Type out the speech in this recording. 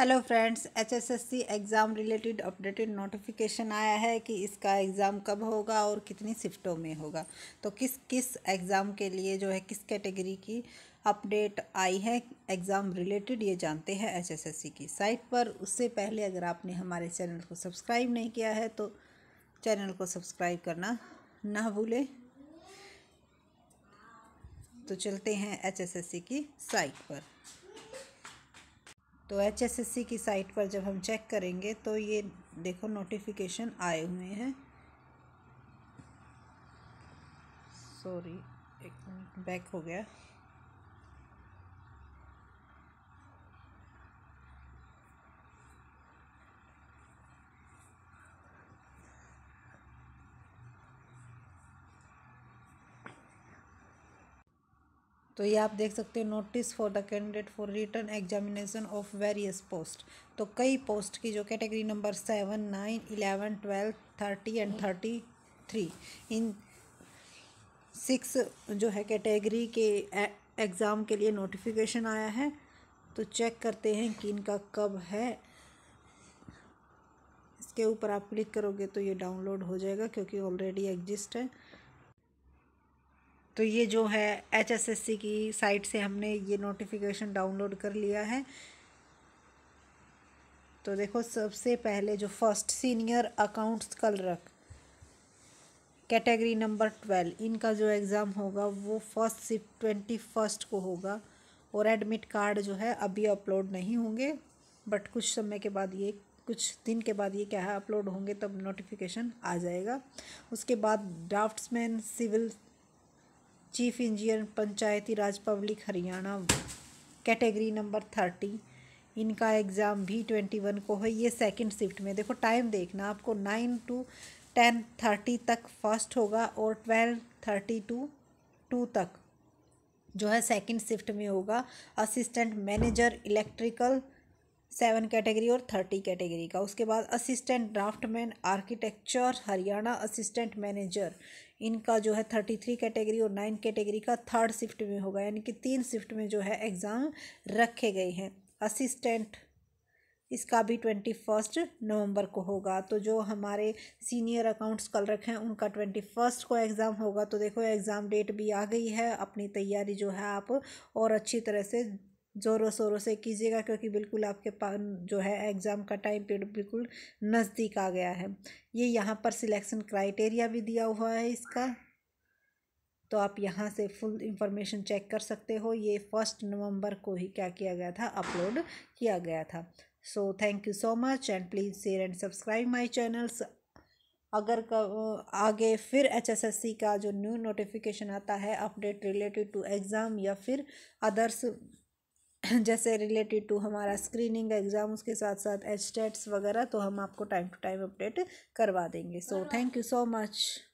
hello friends HSSC exam related updated notification आया है कि इसका एग्ज़ाम कब होगा और कितनी शिफ्टों में होगा तो किस किस एग्ज़ाम के लिए जो है किस कैटेगरी की अपडेट आई है एग्ज़ाम रिलेटेड ये जानते हैं एचएसएससी की साइट पर उससे पहले अगर आपने हमारे चैनल को सब्सक्राइब नहीं किया है तो चैनल को सब्सक्राइब करना ना भूलें तो चलते हैं एच की साइट पर तो एचएसएससी की साइट पर जब हम चेक करेंगे तो ये देखो नोटिफिकेशन आए हुए हैं सॉरी एक मिनट बैक हो गया तो ये आप देख सकते हो notice for the candidate for return examination of various post तो कई पोस्ट की जो category number seven nine eleven twelve thirty and thirty three in six जो है कैटेगरी के एग्ज़ाम e-, के लिए नोटिफिकेशन आया है तो चेक करते हैं कि इनका कब है इसके ऊपर आप क्लिक करोगे तो ये डाउनलोड हो जाएगा क्योंकि ऑलरेडी एग्जिस्ट है तो ये जो है एचएसएससी की साइट से हमने ये नोटिफिकेशन डाउनलोड कर लिया है तो देखो सबसे पहले जो फर्स्ट सीनियर अकाउंट्स रख कैटेगरी नंबर ट्वेल्व इनका जो एग्ज़ाम होगा वो फर्स्ट सिप ट्वेंटी फर्स्ट को होगा और एडमिट कार्ड जो है अभी अपलोड नहीं होंगे बट कुछ समय के बाद ये कुछ दिन के बाद ये क्या है अपलोड होंगे तब नोटिफिकेशन आ जाएगा उसके बाद draftsman civil chief engineer Panchayati Raj public Haryana category number thirty इनका एग्ज़ाम भी ट्वेंटी वन को है ये सेकंड शिफ्ट में देखो टाइम देखना आपको नाइन टू टेन थर्टी तक फर्स्ट होगा और ट्वेल्व थर्टी टू टू तक जो है सेकंड शिफ्ट में होगा assistant manager electrical seven category और थर्टी कैटेगरी का उसके बाद assistant draftman architecture Haryana assistant manager इनका जो है थर्टी थ्री कैटेगरी और नाइन कैटेगरी का थर्ड शिफ्ट में होगा यानी कि तीन शिफ्ट में जो है एग्ज़ाम रखे गए हैं असिस्टेंट इसका भी ट्वेंटी फर्स्ट नवंबर को होगा तो जो हमारे सीनियर अकाउंट्स क्लर्क हैं उनका ट्वेंटी फर्स्ट को एग्ज़ाम होगा तो देखो एग्ज़ाम डेट भी आ गई है अपनी तैयारी जो है आप और अच्छी तरह से ज़ोरों शोरों से कीजिएगा क्योंकि बिल्कुल आपके पास जो है एग्ज़ाम का टाइम पीरियड बिल्कुल नज़दीक आ गया है ये यहाँ पर सिलेक्शन क्राइटेरिया भी दिया हुआ है इसका तो आप यहाँ से फुल इंफॉर्मेशन चेक कर सकते हो ये फर्स्ट नवंबर को ही क्या किया गया था अपलोड किया गया था so thank you so much and please share and subscribe my channels अगर आगे फिर सी का जो न्यू नोटिफिकेशन आता है अपडेट रिलेटेड टू एग्ज़ाम या फिर अदर्स जैसे रिलेटेड टू हमारा स्क्रीनिंग एग्ज़ाम उसके साथ साथ एच वगैरह तो हम आपको टाइम टू टाइम अपडेट करवा देंगे so thank you so much